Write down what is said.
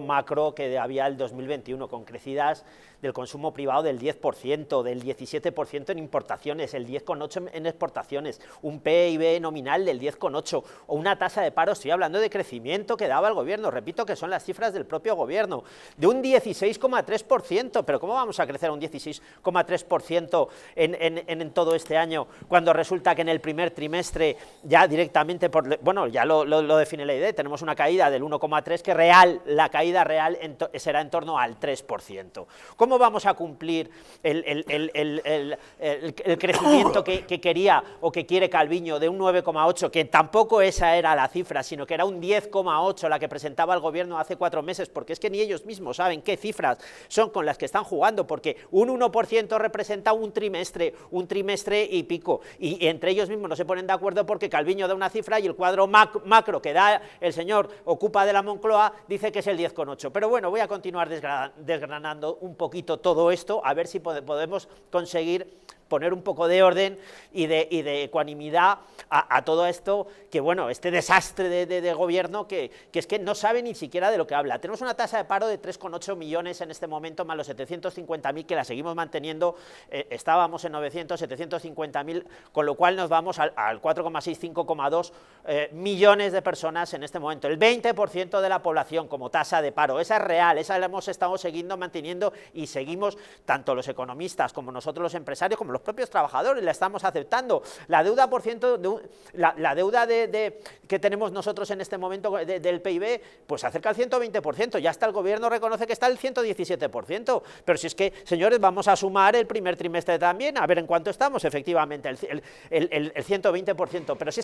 macro que había el 2021, con crecidas del consumo privado del 10%, del 17% en importaciones, el 10,8% en exportaciones, un PIB nominal del 10,8% o una tasa de paro, estoy hablando de crecimiento que daba el gobierno, repito que son las cifras del propio gobierno, de un 16,3%, pero ¿cómo vamos a crecer un 16,3% en, en, en, todo este año cuando resulta que en el primer trimestre ya directamente, por, bueno, ya lo, lo define la idea, tenemos una caída del 1,3% que real la caída real será en torno al 3%. ¿Cómo vamos a cumplir el, crecimiento que, que, quería o que quiere Calviño de un 9,8, que tampoco esa era la cifra, sino que era un 10,8 la que presentaba el gobierno hace cuatro meses, porque es que ni ellos mismos saben qué cifras son con las que están jugando, porque un 1% representa un trimestre, un trimestre y pico, y entre ellos mismos no se ponen de acuerdo porque Calviño da una cifra y el cuadro macro que da el señor Ocupa de la Moncloa dice que es el 10,8. Pero bueno, voy a continuar desgranando un poquito todo esto, a ver si podemos conseguir poner un poco de orden y de, ecuanimidad a, todo esto, que bueno, este desastre de, gobierno que, es que no sabe ni siquiera de lo que habla. Tenemos una tasa de paro de 3,8 millones en este momento, más los 750.000 que la seguimos manteniendo, eh, estábamos en 900, 750.000, con lo cual nos vamos al, al 4,6, 5,2 eh, millones de personas en este momento. El 20% de la población como tasa de paro, esa es real, esa la hemos estado siguiendo, manteniendo y seguimos tanto los economistas como nosotros los empresarios, como los propios trabajadores, la estamos aceptando. La deuda por ciento, de la, deuda de, que tenemos nosotros en este momento del PIB, pues se acerca al 120%, ya hasta el gobierno reconoce que está el 117%, pero si es que, señores, vamos a sumar el primer trimestre también, a ver en cuánto estamos, efectivamente, el, el, el, el 120%, pero